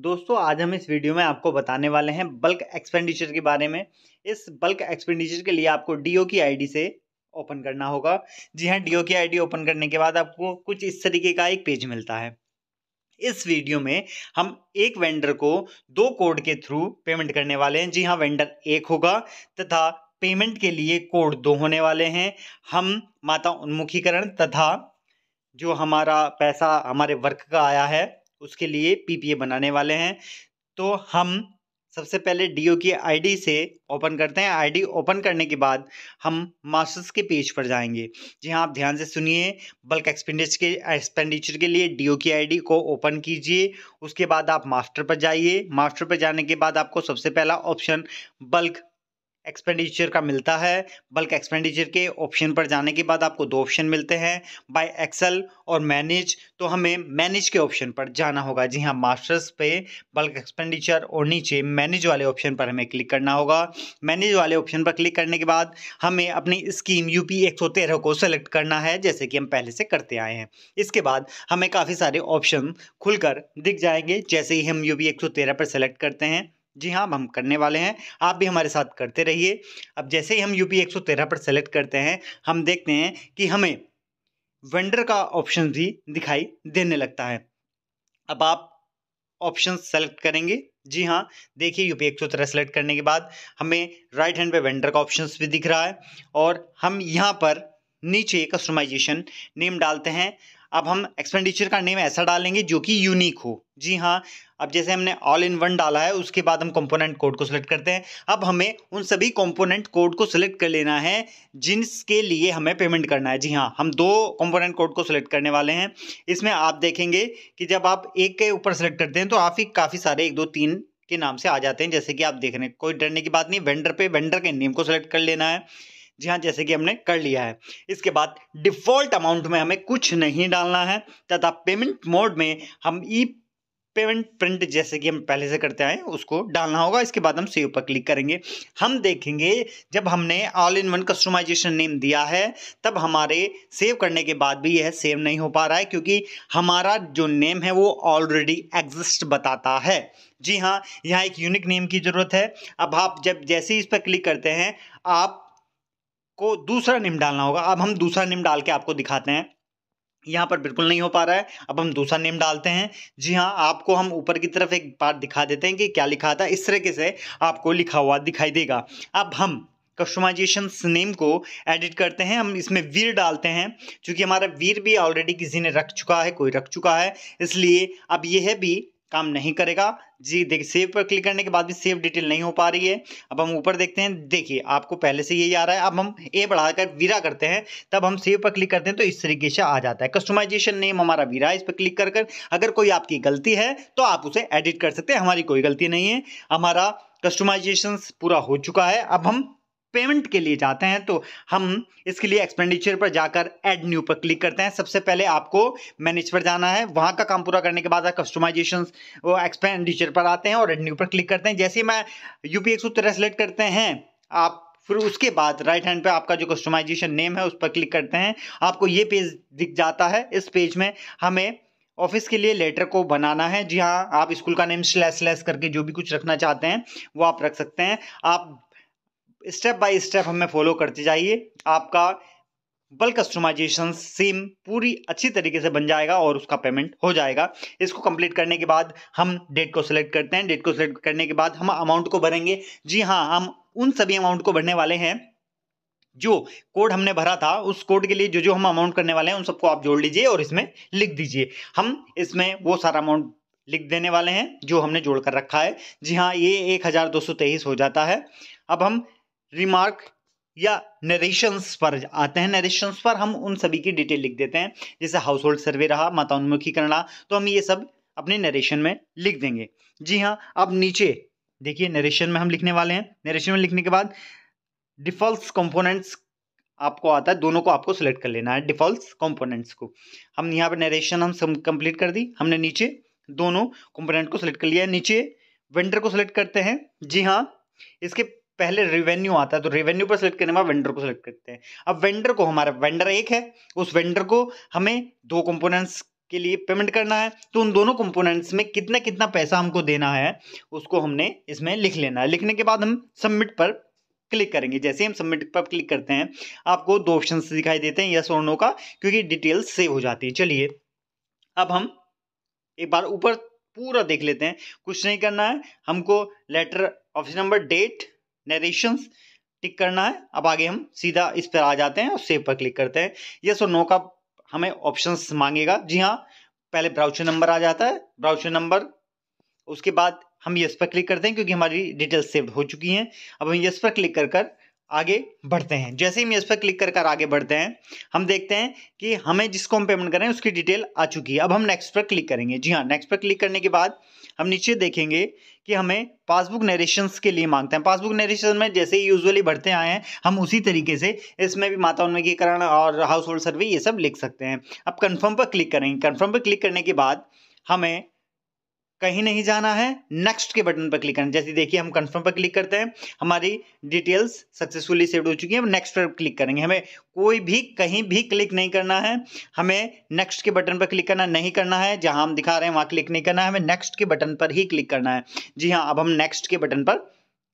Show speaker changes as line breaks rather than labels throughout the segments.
दोस्तों आज हम इस वीडियो में आपको बताने वाले हैं बल्क एक्सपेंडिचर के बारे में इस बल्क एक्सपेंडिचर के लिए आपको डीओ की आईडी से ओपन करना होगा जी हाँ डीओ की आईडी ओपन करने के बाद आपको कुछ इस तरीके का एक पेज मिलता है इस वीडियो में हम एक वेंडर को दो कोड के थ्रू पेमेंट करने वाले हैं जी हाँ वेंडर एक होगा तथा पेमेंट के लिए कोड दो होने वाले हैं हम माता उन्मुखीकरण तथा जो हमारा पैसा हमारे वर्क का आया है उसके लिए पीपीए बनाने वाले हैं तो हम सबसे पहले डीओ की आईडी से ओपन करते हैं आईडी ओपन करने के बाद हम मास्टर्स के पेज पर जाएंगे जी हाँ आप ध्यान से सुनिए बल्क एक्सपेंडिचर के एक्सपेंडिचर के लिए डीओ की आईडी को ओपन कीजिए उसके बाद आप मास्टर पर जाइए मास्टर पर जाने के बाद आपको सबसे पहला ऑप्शन बल्क एक्सपेंडिचर का मिलता है बल्क एक्सपेंडिचर के ऑप्शन पर जाने के बाद आपको दो ऑप्शन मिलते हैं बाय एक्सेल और मैनेज तो हमें मैनेज के ऑप्शन पर जाना होगा जी हाँ मास्टर्स पे बल्क एक्सपेंडिचर और नीचे मैनेज वाले ऑप्शन पर हमें क्लिक करना होगा मैनेज वाले ऑप्शन पर क्लिक करने के बाद हमें अपनी स्कीम यू पी को सेलेक्ट करना है जैसे कि हम पहले से करते आए हैं इसके बाद हमें काफ़ी सारे ऑप्शन खुलकर दिख जाएंगे जैसे ही हम यू पी पर सेलेक्ट करते हैं जी हाँ हम करने वाले हैं आप भी हमारे साथ करते रहिए अब जैसे ही हम यूपी पी पर सेलेक्ट करते हैं हम देखते हैं कि हमें वेंडर का ऑप्शन भी दिखाई देने लगता है अब आप ऑप्शन सेलेक्ट करेंगे जी हाँ देखिए यूपी एक सौ तेरह सेलेक्ट करने के बाद हमें राइट हैंड पे वेंडर का ऑप्शन भी दिख रहा है और हम यहाँ पर नीचे कस्टमाइजेशन नेम डालते हैं अब हम एक्सपेंडिचर का नेम ऐसा डालेंगे जो कि यूनिक हो जी हाँ अब जैसे हमने ऑल इन वन डाला है उसके बाद हम कंपोनेंट कोड को सिलेक्ट करते हैं अब हमें उन सभी कंपोनेंट कोड को सिलेक्ट कर लेना है जिनके लिए हमें पेमेंट करना है जी हाँ हम दो कंपोनेंट कोड को सिलेक्ट करने वाले हैं इसमें आप देखेंगे कि जब आप एक के ऊपर सेलेक्ट करते हैं तो आप ही काफ़ी सारे एक दो तीन के नाम से आ जाते हैं जैसे कि आप देख रहे हैं कोई डरने की बात नहीं वेंडर पर वेंडर के नेम को सेलेक्ट कर लेना है जी हाँ जैसे कि हमने कर लिया है इसके बाद डिफ़ॉल्ट अमाउंट में हमें कुछ नहीं डालना है तथा पेमेंट मोड में हम ई पेमेंट प्रिंट जैसे कि हम पहले से करते आए उसको डालना होगा इसके बाद हम सेव पर क्लिक करेंगे हम देखेंगे जब हमने all in one customization name दिया है तब हमारे सेव करने के बाद भी यह सेव नहीं हो पा रहा है क्योंकि हमारा जो नेम है वो ऑलरेडी एग्जिस्ट बताता है जी हाँ यहाँ एक यूनिक नेम की ज़रूरत है अब आप जब जैसे ही इस पर क्लिक करते हैं आप आपको दूसरा निम डालना होगा अब हम दूसरा निम डाल के आपको दिखाते हैं यहाँ पर बिल्कुल नहीं हो पा रहा है अब हम दूसरा नेम डालते हैं जी हाँ आपको हम ऊपर की तरफ एक बार दिखा देते हैं कि क्या लिखा था इस तरीके से आपको लिखा हुआ दिखाई देगा अब हम कस्टमाइजेशन नेम को एडिट करते हैं हम इसमें वीर डालते हैं क्योंकि हमारा वीर भी ऑलरेडी किसी ने रख चुका है कोई रख चुका है इसलिए अब यह भी काम नहीं करेगा जी देखिए सेव पर क्लिक करने के बाद भी सेव डिटेल नहीं हो पा रही है अब हम ऊपर देखते हैं देखिए आपको पहले से यही आ रहा है अब हम ए बढ़ाकर वीरा करते हैं तब हम सेव पर क्लिक करते हैं तो इस तरीके से आ जाता है कस्टमाइजेशन नेम हमारा वीरा इस पर क्लिक कर कर अगर कोई आपकी गलती है तो आप उसे एडिट कर सकते हैं हमारी कोई गलती नहीं है हमारा कस्टमाइजेशन पूरा हो चुका है अब हम पेमेंट के लिए जाते हैं तो हम इसके लिए एक्सपेंडिचर पर जाकर एड न्यू पर क्लिक करते हैं सबसे पहले आपको मैनेज पर जाना है वहाँ का काम पूरा करने के बाद कस्टमाइजेशन वो एक्सपेंडिचर पर आते हैं और एड न्यू पर क्लिक करते हैं जैसे ही मैं यू तेरह सेलेक्ट करते हैं आप फिर उसके बाद राइट हैंड पे आपका जो कस्टमाइजेशन नेम है उस पर क्लिक करते हैं आपको ये पेज दिख जाता है इस पेज में हमें ऑफिस के लिए लेटर को बनाना है जी हाँ आप स्कूल का नेम स्लैश स्लैश करके जो भी कुछ रखना चाहते हैं वो आप रख सकते हैं आप स्टेप बाय स्टेप हमें फॉलो करते जाइए आपका बल्क कस्टमाइजेशन सिम पूरी अच्छी तरीके से बन जाएगा और उसका पेमेंट हो जाएगा इसको कंप्लीट करने के बाद हम डेट को सिलेक्ट करते हैं डेट को सिलेक्ट करने के बाद हम अमाउंट को भरेंगे जी हाँ हम उन सभी अमाउंट को भरने वाले हैं जो कोड हमने भरा था उस कोड के लिए जो जो हम अमाउंट करने वाले हैं उन सबको आप जोड़ लीजिए और इसमें लिख दीजिए हम इसमें वो सारा अमाउंट लिख देने वाले हैं जो हमने जोड़ कर रखा है जी हाँ ये एक हज़ार दो सौ तेईस हो जाता है अब हम रिमार्क या नरेशंस पर आते हैं नरेशंस पर हम उन सभी की डिटेल लिख देते हैं जैसे हाउस होल्ड सर्वे रहा माता उन्मुखीकरण रहा तो हम ये सब अपने नरेशन में लिख देंगे जी हाँ अब नीचे देखिए नरेशन में हम लिखने वाले हैं नरेशन में लिखने के बाद डिफॉल्ट कंपोनेंट्स आपको आता है दोनों को आपको सिलेक्ट कर लेना है डिफॉल्ट कंपोनेंट्स को हम यहाँ पर नरेशन हम कंप्लीट कर दी हमने नीचे दोनों कंपोनेंट को सिलेक्ट कर लिया नीचे वेंडर को सिलेक्ट करते हैं जी हाँ इसके पहले रेवेन्यू आता है तो रेवेन्यू पर सेलेक्ट करने के बाद वेंडर को सेलेक्ट करते हैं अब वेंडर को हमारा वेंडर एक है उस वेंडर को हमें दो कंपोनेंट्स के लिए पेमेंट करना है तो उन दोनों कंपोनेंट्स में कितना कितना पैसा हमको देना है उसको हमने इसमें लिख लेना है लिखने के बाद हम सबमिट पर क्लिक करेंगे जैसे हम सबमिट पर क्लिक करते हैं आपको दो ऑप्शन दिखाई देते हैं यस और नो का क्योंकि डिटेल्स सेव हो जाती है चलिए अब हम एक बार ऊपर पूरा देख लेते हैं कुछ नहीं करना है हमको लेटर ऑप्शन नंबर डेट नरेशंस टिक करना है अब आगे हम सीधा इस पर आ जाते हैं और सेव पर क्लिक करते हैं यस और नो का हमें ऑप्शंस मांगेगा जी हाँ पहले ब्राउचर नंबर आ जाता है ब्राउचर नंबर उसके बाद हम यस पर क्लिक करते हैं क्योंकि हमारी डिटेल्स सेव हो चुकी हैं अब हम यस पर क्लिक कर कर आगे बढ़ते हैं जैसे ही हम यस पर क्लिक कर कर आगे बढ़ते हैं हम देखते हैं कि हमें जिसको हम पेमेंट कर रहे हैं उसकी डिटेल आ चुकी है अब हम नेक्स्ट पर क्लिक करेंगे जी हाँ नेक्स्ट पर क्लिक करने के बाद हम नीचे देखेंगे कि हमें पासबुक नरेशंस के लिए मांगते हैं पासबुक नरेशन में जैसे ही यूजुअली बढ़ते आए हैं हम उसी तरीके से इसमें भी माता उन्मुखीकरण और हाउस होल्ड सर्वे ये सब लिख सकते हैं अब कन्फर्म पर क्लिक करेंगे कन्फर्म पर क्लिक करने के बाद हमें कहीं नहीं जाना है नेक्स्ट के बटन पर क्लिक करना जैसे देखिए हम कंफर्म पर क्लिक करते हैं हमारी डिटेल्स सक्सेसफुली सेव हो चुकी है नेक्स्ट पर क्लिक करेंगे हमें कोई भी कहीं भी क्लिक नहीं करना है हमें नेक्स्ट के बटन पर क्लिक करना नहीं करना है जहां हम दिखा रहे हैं वहां क्लिक नहीं करना है हमें नेक्स्ट के बटन पर ही क्लिक करना है जी हाँ अब हम नेक्स्ट के बटन पर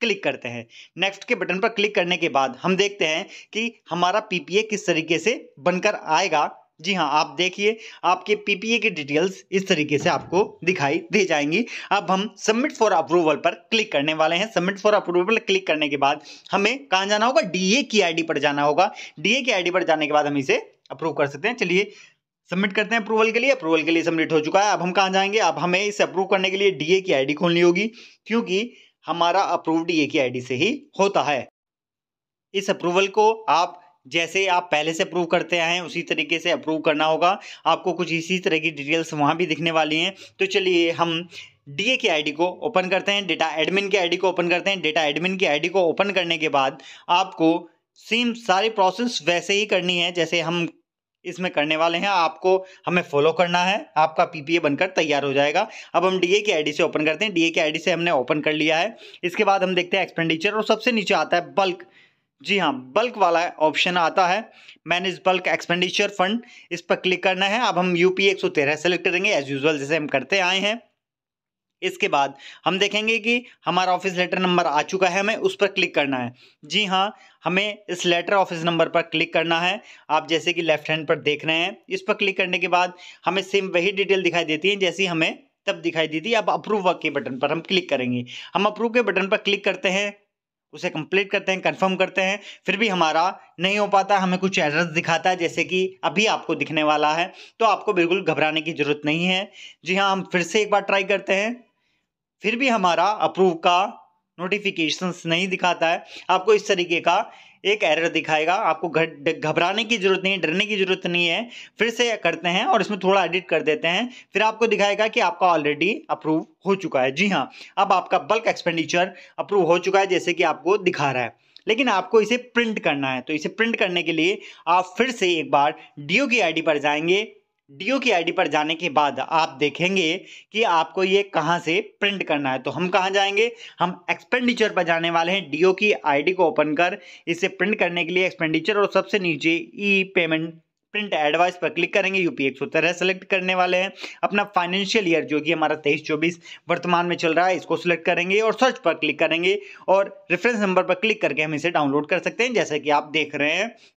क्लिक करते हैं नेक्स्ट के बटन पर क्लिक करने के बाद हम देखते हैं कि हमारा पीपीए किस तरीके से बनकर आएगा जी हाँ आप देखिए आपके पीपीए की डिटेल्स इस तरीके से आपको दिखाई दे जाएंगी अब हम सबमिट फॉर अप्रूवल पर क्लिक करने वाले हैं सबमिट फॉर अप्रूवल क्लिक करने के बाद हमें कहाँ जाना होगा डीए की आईडी पर जाना होगा डीए की आईडी पर जाने के बाद हम इसे अप्रूव कर सकते हैं चलिए सबमिट करते हैं अप्रूवल के लिए अप्रूवल के लिए सबमिट हो चुका है अब हम कहाँ जाएंगे अब हमें इसे अप्रूव करने के लिए डीए की आई खोलनी होगी क्योंकि हमारा अप्रूव डीए की आई से ही होता है इस अप्रूवल को आप जैसे आप पहले से अप्रूव करते आए हैं उसी तरीके से अप्रूव करना होगा आपको कुछ इसी तरह की डिटेल्स वहाँ भी दिखने वाली हैं तो चलिए हम डीए की आईडी को ओपन करते हैं डेटा एडमिन की आईडी को ओपन करते हैं डेटा एडमिन की आईडी को ओपन करने के बाद आपको सेम सारी प्रोसेस वैसे ही करनी है जैसे हम इसमें करने वाले हैं आपको हमें फॉलो करना है आपका पीपीए बनकर तैयार हो जाएगा अब हम डीए की आईडी से ओपन करते हैं डीए की आईडी से हमने ओपन कर लिया है इसके बाद हम देखते हैं एक्सपेंडिचर और सबसे नीचे आता है बल्क जी हाँ बल्क वाला ऑप्शन आता है मैनेज बल्क एक्सपेंडिचर फंड इस पर क्लिक करना है अब हम यू पी एक सौ तेरह सेलेक्ट करेंगे एज यूजल जैसे हम करते आए हैं इसके बाद हम देखेंगे कि हमारा ऑफिस लेटर नंबर आ चुका है हमें उस पर क्लिक करना है जी हाँ हमें इस लेटर ऑफिस नंबर पर क्लिक करना है आप जैसे कि लेफ्ट हैंड पर देख रहे हैं इस पर क्लिक करने के बाद हमें सेम वही डिटेल दिखाई देती है जैसी हमें तब दिखाई दी थी अब अप्रूव वर्क के बटन पर हम क्लिक करेंगे हम अप्रूव के बटन पर क्लिक करते हैं उसे कंप्लीट करते हैं कंफर्म करते हैं फिर भी हमारा नहीं हो पाता हमें कुछ एरर्स दिखाता है जैसे कि अभी आपको दिखने वाला है तो आपको बिल्कुल घबराने की ज़रूरत नहीं है जी हाँ हम फिर से एक बार ट्राई करते हैं फिर भी हमारा अप्रूव का नोटिफिकेशन नहीं दिखाता है आपको इस तरीके का एक एरर दिखाएगा आपको घबराने की जरूरत नहीं डरने की जरूरत नहीं है फिर से करते हैं और इसमें थोड़ा एडिट कर देते हैं फिर आपको दिखाएगा कि आपका ऑलरेडी अप्रूव हो चुका है जी हाँ अब आपका बल्क एक्सपेंडिचर अप्रूव हो चुका है जैसे कि आपको दिखा रहा है लेकिन आपको इसे प्रिंट करना है तो इसे प्रिंट करने के लिए आप फिर से एक बार डीओ की आईडी पर जाएंगे डीओ की आईडी पर जाने के बाद आप देखेंगे कि आपको ये कहाँ से प्रिंट करना है तो हम कहाँ जाएंगे हम एक्सपेंडिचर पर जाने वाले हैं डीओ की आईडी को ओपन कर इसे प्रिंट करने के लिए एक्सपेंडिचर और सबसे नीचे ई पेमेंट प्रिंट एडवाइस पर क्लिक करेंगे यूपी एक सौ तेरह सेलेक्ट करने वाले हैं अपना फाइनेंशियल ईयर जो कि हमारा तेईस चौबीस वर्तमान में चल रहा है इसको सिलेक्ट करेंगे और सर्च पर क्लिक करेंगे और रेफरेंस नंबर पर क्लिक करके हम इसे डाउनलोड कर सकते हैं जैसे कि आप देख रहे हैं